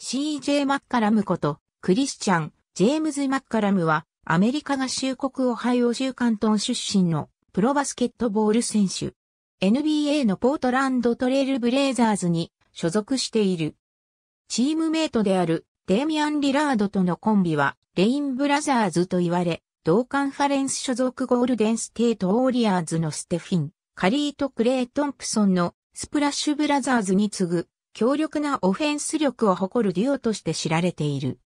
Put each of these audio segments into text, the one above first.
CJ マッカラムこと、クリスチャン、ジェームズ・マッカラムは、アメリカ合衆国オハイオ州関東出身のプロバスケットボール選手。NBA のポートランドトレイルブレイザーズに所属している。チームメイトであるデイミアン・リラードとのコンビはレインブラザーズと言われ、同カンファレンス所属ゴールデンステート・オーリアーズのステフィン、カリート・クレイ・トンプソンのスプラッシュブラザーズに次ぐ強力なオフェンス力を誇るデュオとして知られている。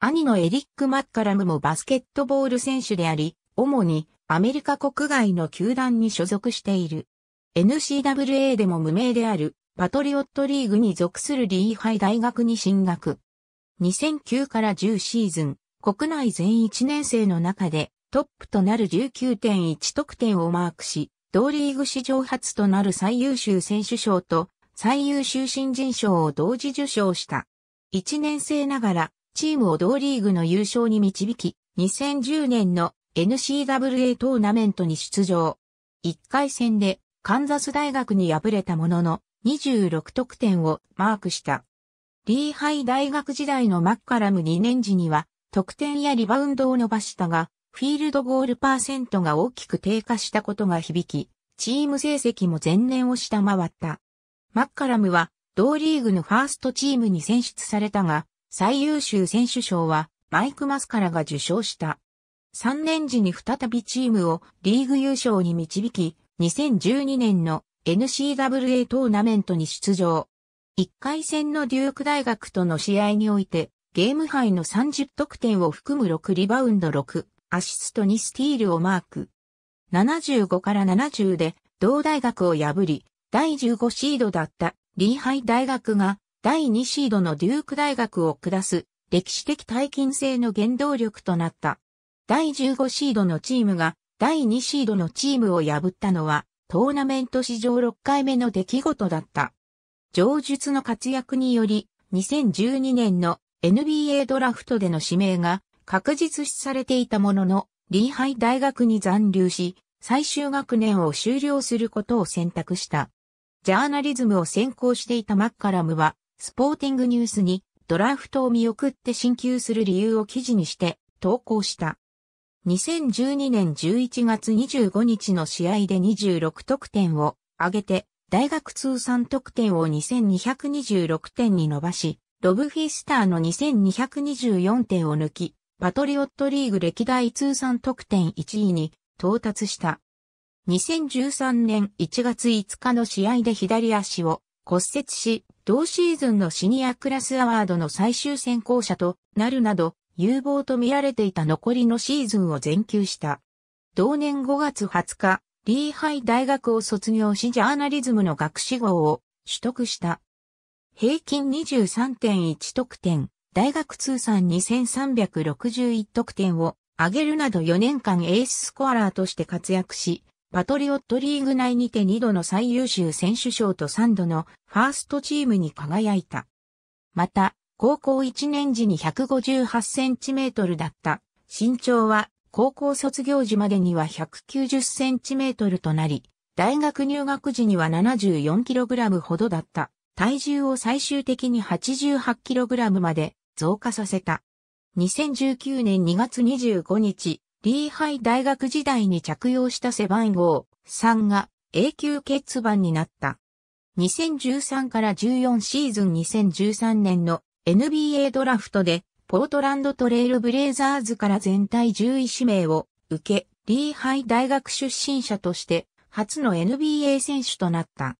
兄のエリック・マッカラムもバスケットボール選手であり、主にアメリカ国外の球団に所属している。n c w a でも無名であるパトリオットリーグに属するリーハイ大学に進学。2009から10シーズン、国内全1年生の中でトップとなる19.1得点をマークし、同リーグ史上初となる最優秀選手賞と最優秀新人賞を同時受賞した。1年生ながら、チームを同リーグの優勝に導き、2010年の n c w a トーナメントに出場。1回戦でカンザス大学に敗れたものの26得点をマークした。リーハイ大学時代のマッカラム2年時には得点やリバウンドを伸ばしたが、フィールドゴールパーセントが大きく低下したことが響き、チーム成績も前年を下回った。マッカラムは同リーグのファーストチームに選出されたが、最優秀選手賞はマイク・マスカラが受賞した。3年時に再びチームをリーグ優勝に導き、2012年の n c w a トーナメントに出場。1回戦のデューク大学との試合において、ゲーム杯の30得点を含む6リバウンド6、アシスト2スティールをマーク。75から70で同大学を破り、第15シードだったリーハイ大学が第2シードのデューク大学を下す歴史的大金制の原動力となった。第15シードのチームが第2シードのチームを破ったのはトーナメント史上6回目の出来事だった。上述の活躍により2012年の NBA ドラフトでの指名が確実視されていたものの、リーハイ大学に残留し、最終学年を修了することを選択した。ジャーナリズムを専攻していたマッカラムは、スポーティングニュースにドラフトを見送って進級する理由を記事にして投稿した。2012年11月25日の試合で26得点を上げて、大学通算得点を2226点に伸ばし、ロブフィスターの2224点を抜き、パトリオットリーグ歴代通算得点1位に到達した。2013年1月5日の試合で左足を骨折し、同シーズンのシニアクラスアワードの最終選考者となるなど、有望と見られていた残りのシーズンを全休した。同年5月20日、リーハイ大学を卒業しジャーナリズムの学士号を取得した。平均23.1得点、大学通算2361得点を上げるなど4年間エーススコアラーとして活躍し、パトリオットリーグ内にて2度の最優秀選手賞と3度のファーストチームに輝いた。また、高校1年時に158センチメートルだった身長は高校卒業時までには190センチメートルとなり、大学入学時には74キログラムほどだった体重を最終的に88キログラムまで増加させた。2019年2月25日、ーハイ大学時代に着用した背番号3が永久欠番になった。2013から14シーズン2013年の NBA ドラフトでポートランドトレイルブレイザーズから全体10位指名を受け、リーハイ大学出身者として初の NBA 選手となった。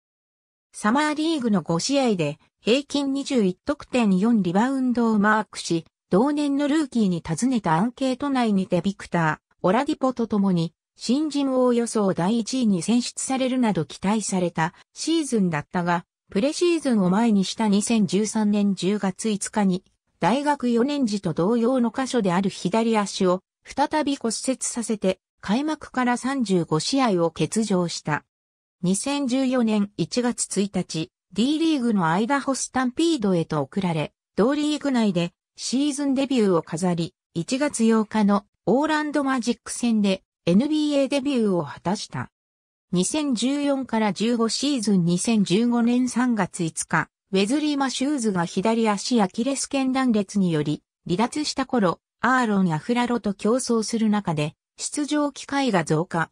サマーリーグの5試合で平均21得点4リバウンドをマークし、同年のルーキーに尋ねたアンケート内にてビクター、オラディポと共に、新人王予想第1位に選出されるなど期待されたシーズンだったが、プレシーズンを前にした2013年10月5日に、大学4年時と同様の箇所である左足を再び骨折させて、開幕から35試合を欠場した。2014年1月1日、D リーグのアイダホスタンピードへと送られ、同リーグ内でシーズンデビューを飾り、1月8日のオーランドマジック戦で NBA デビューを果たした。2014から15シーズン2015年3月5日、ウェズリー・マシューズが左足アキレス腱断裂により離脱した頃、アーロン・アフラロと競争する中で出場機会が増加。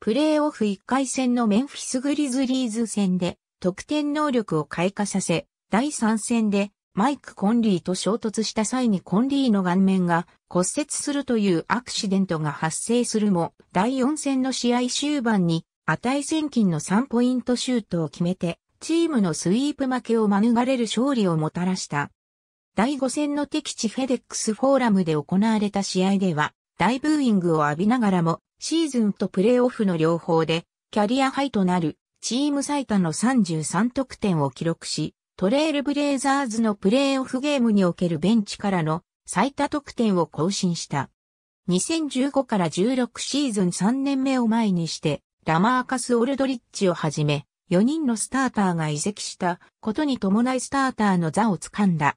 プレーオフ1回戦のメンフィス・グリズリーズ戦で得点能力を開花させ、第3戦でマイク・コンリーと衝突した際にコンリーの顔面が骨折するというアクシデントが発生するも、第4戦の試合終盤に値千金の3ポイントシュートを決めて、チームのスイープ負けを免れる勝利をもたらした。第5戦の敵地フェデックスフォーラムで行われた試合では、大ブーイングを浴びながらも、シーズンとプレーオフの両方で、キャリアハイとなる、チーム最多の33得点を記録し、トレールブレイザーズのプレーオフゲームにおけるベンチからの最多得点を更新した。2015から16シーズン3年目を前にして、ラマーカス・オルドリッチをはじめ、4人のスターターが移籍したことに伴いスターターの座を掴んだ。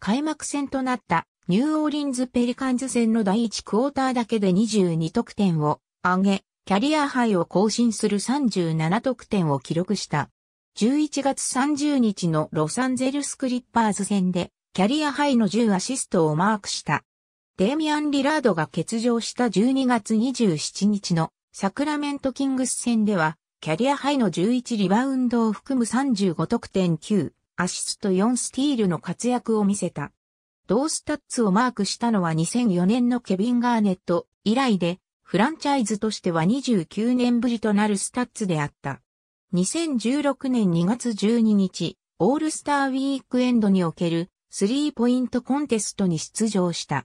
開幕戦となったニューオーリンズ・ペリカンズ戦の第1クォーターだけで22得点を上げ、キャリアハイを更新する37得点を記録した。11月30日のロサンゼルスクリッパーズ戦でキャリアハイの10アシストをマークした。デイミアン・リラードが欠場した12月27日のサクラメントキングス戦ではキャリアハイの11リバウンドを含む35得点9、アシスト4スティールの活躍を見せた。同スタッツをマークしたのは2004年のケビン・ガーネット以来で、フランチャイズとしては29年ぶりとなるスタッツであった。2016年2月12日、オールスターウィークエンドにおけるスリーポイントコンテストに出場した。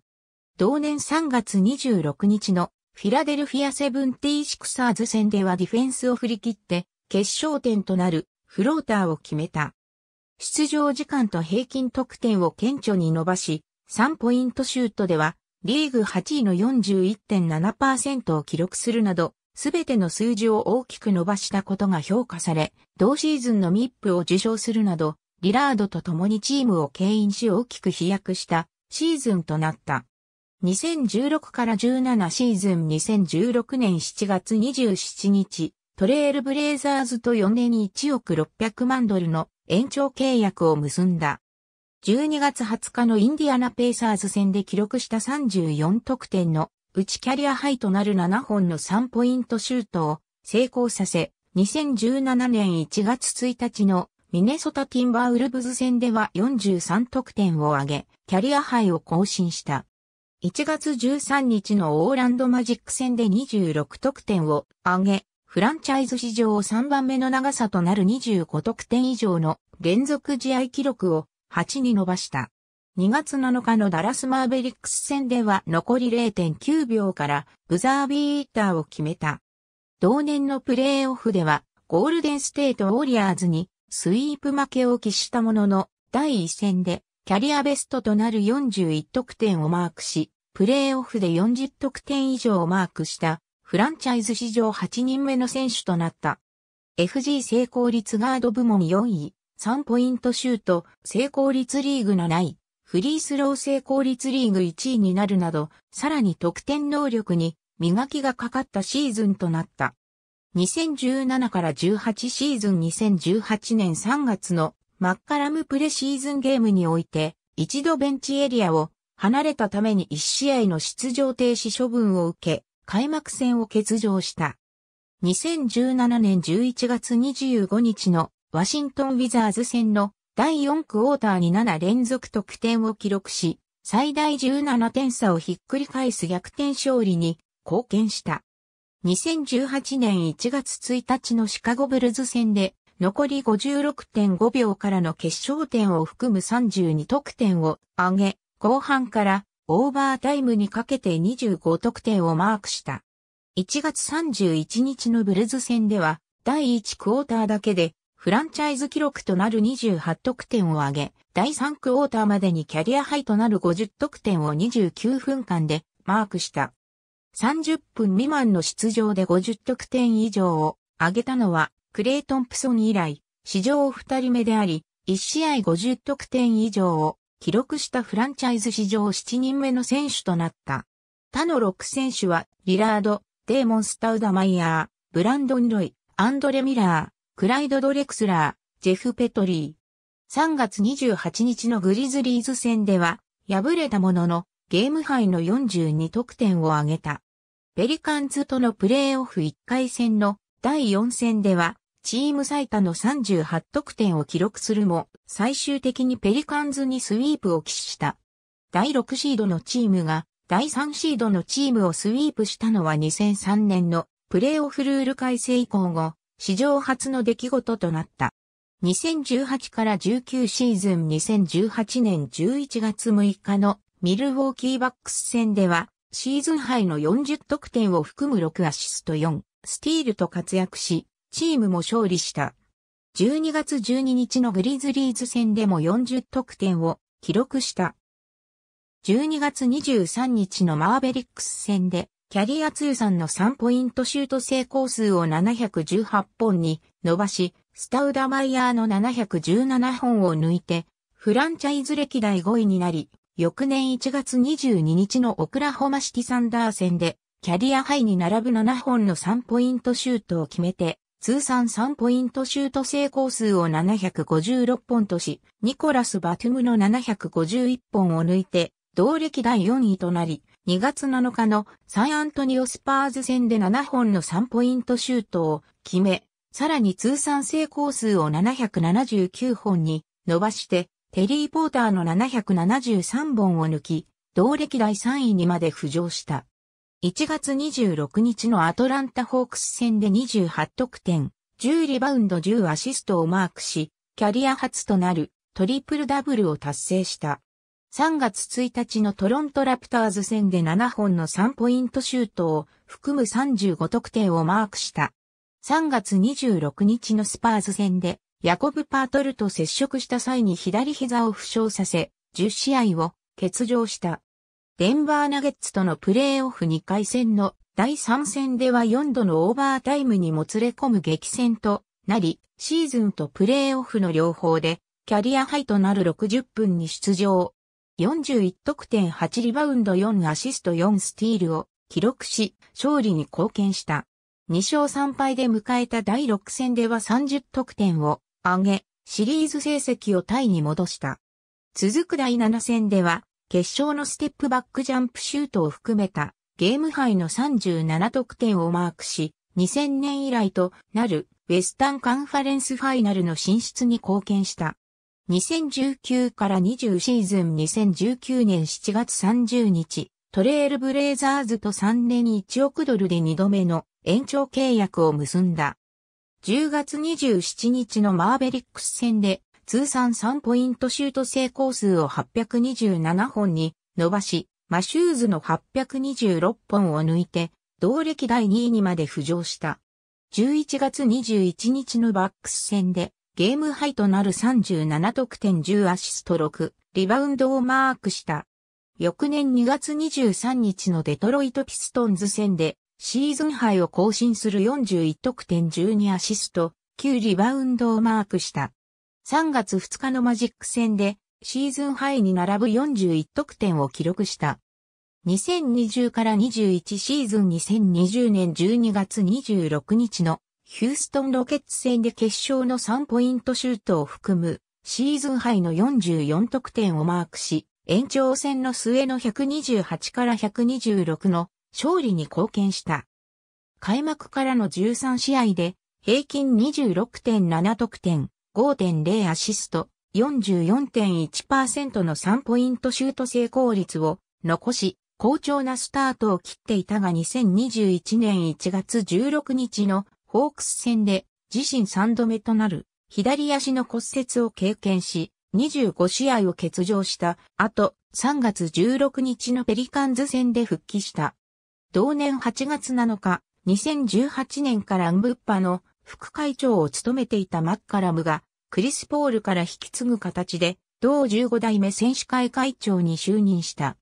同年3月26日のフィラデルフィアセブンティーシクサーズ戦ではディフェンスを振り切って決勝点となるフローターを決めた。出場時間と平均得点を顕著に伸ばし、3ポイントシュートではリーグ8位の41.7%を記録するなどすべての数字を大きく伸ばしたことが評価され、同シーズンのミップを受賞するなど、リラードと共にチームを牽引し大きく飛躍したシーズンとなった。2016から17シーズン2016年7月27日、トレールブレイザーズと4年に1億600万ドルの延長契約を結んだ。12月20日のインディアナペイサーズ戦で記録した34得点の内キャリアハイとなる7本の3ポイントシュートを成功させ、2017年1月1日のミネソタティンバーウルブズ戦では43得点を挙げ、キャリアハイを更新した。1月13日のオーランドマジック戦で26得点を挙げ、フランチャイズ史上3番目の長さとなる25得点以上の連続試合記録を8に伸ばした。2月7日のダラスマーベリックス戦では残り0.9秒からブザービーターを決めた。同年のプレーオフではゴールデンステートウォリアーズにスイープ負けを喫したものの第1戦でキャリアベストとなる41得点をマークし、プレーオフで40得点以上をマークしたフランチャイズ史上8人目の選手となった。FG 成功率ガード部門4位、3ポイントシュート、成功率リーグ7位、フリースロー成功率リーグ1位になるなど、さらに得点能力に磨きがかかったシーズンとなった。2017から18シーズン2018年3月のマッカラムプレシーズンゲームにおいて、一度ベンチエリアを離れたために1試合の出場停止処分を受け、開幕戦を欠場した。2017年11月25日のワシントンウィザーズ戦の第4クォーターに7連続得点を記録し、最大17点差をひっくり返す逆転勝利に貢献した。2018年1月1日のシカゴブルズ戦で残り56.5秒からの決勝点を含む32得点を上げ、後半からオーバータイムにかけて25得点をマークした。1月31日のブルズ戦では第1クォーターだけでフランチャイズ記録となる28得点を挙げ、第3クォーターまでにキャリアハイとなる50得点を29分間でマークした。30分未満の出場で50得点以上を挙げたのは、クレイトンプソン以来、史上2人目であり、1試合50得点以上を記録したフランチャイズ史上7人目の選手となった。他の6選手は、リラード、デーモン・スタウダマイヤー、ブランドン・ロイ、アンドレ・ミラー、クライド・ドレクスラー、ジェフ・ペトリー。3月28日のグリズリーズ戦では、敗れたものの、ゲーム杯の42得点を挙げた。ペリカンズとのプレーオフ1回戦の第4戦では、チーム最多の38得点を記録するも、最終的にペリカンズにスイープを喫した。第6シードのチームが、第3シードのチームをスイープしたのは2003年のプレーオフルール改正以降後、史上初の出来事となった。2018から19シーズン2018年11月6日のミルウォーキーバックス戦では、シーズンハイの40得点を含む6アシスト4、スティールと活躍し、チームも勝利した。12月12日のグリズリーズ戦でも40得点を記録した。12月23日のマーベリックス戦でキャリア通算の3ポイントシュート成功数を718本に伸ばし、スタウダマイヤーの717本を抜いて、フランチャイズ歴代5位になり、翌年1月22日のオクラホマシティサンダー戦で、キャリアハイに並ぶ7本の3ポイントシュートを決めて、通算3ポイントシュート成功数を756本とし、ニコラス・バトゥムの751本を抜いて、同歴代4位となり、2月7日のサンアントニオスパーズ戦で7本の3ポイントシュートを決め、さらに通算成功数を779本に伸ばして、テリー・ポーターの773本を抜き、同歴代3位にまで浮上した。1月26日のアトランタ・ホークス戦で28得点、10リバウンド10アシストをマークし、キャリア初となるトリプルダブルを達成した。3月1日のトロントラプターズ戦で7本の3ポイントシュートを含む35得点をマークした。3月26日のスパーズ戦でヤコブ・パートルと接触した際に左膝を負傷させ、10試合を欠場した。デンバーナゲッツとのプレーオフ2回戦の第3戦では4度のオーバータイムにもつれ込む激戦となり、シーズンとプレーオフの両方でキャリアハイとなる60分に出場。41得点8リバウンド4アシスト4スティールを記録し、勝利に貢献した。2勝3敗で迎えた第6戦では30得点を上げ、シリーズ成績をタイに戻した。続く第7戦では、決勝のステップバックジャンプシュートを含めたゲームハの37得点をマークし、2000年以来となるウェスタンカンファレンスファイナルの進出に貢献した。2019から20シーズン2019年7月30日、トレールブレイザーズと3年1億ドルで2度目の延長契約を結んだ。10月27日のマーベリックス戦で通算3ポイントシュート成功数を827本に伸ばし、マシューズの826本を抜いて、同歴第2位にまで浮上した。11月21日のバックス戦でゲームハイとなる37得点10アシスト6、リバウンドをマークした。翌年2月23日のデトロイトピストンズ戦で、シーズンハイを更新する41得点12アシスト、9リバウンドをマークした。3月2日のマジック戦で、シーズンハイに並ぶ41得点を記録した。2020から21シーズン2020年12月26日のヒューストンロケッツ戦で決勝の3ポイントシュートを含むシーズンハイの44得点をマークし、延長戦の末の128から126の勝利に貢献した。開幕からの13試合で平均26.7得点、5.0アシスト、44.1%の3ポイントシュート成功率を残し、好調なスタートを切っていたが2021年1月16日のホークス戦で自身3度目となる左足の骨折を経験し、25試合を欠場した後、3月16日のペリカンズ戦で復帰した。同年8月7日、2018年からンブッパの副会長を務めていたマッカラムが、クリス・ポールから引き継ぐ形で、同15代目選手会会長に就任した。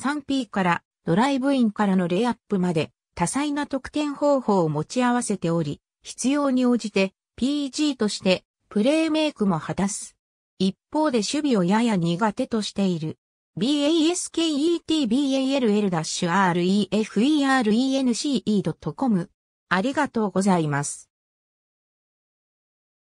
3P からドライブインからのレイアップまで多彩な得点方法を持ち合わせており、必要に応じて PG としてプレーメイクも果たす。一方で守備をやや苦手としている。basketball-reference.com ありがとうございます。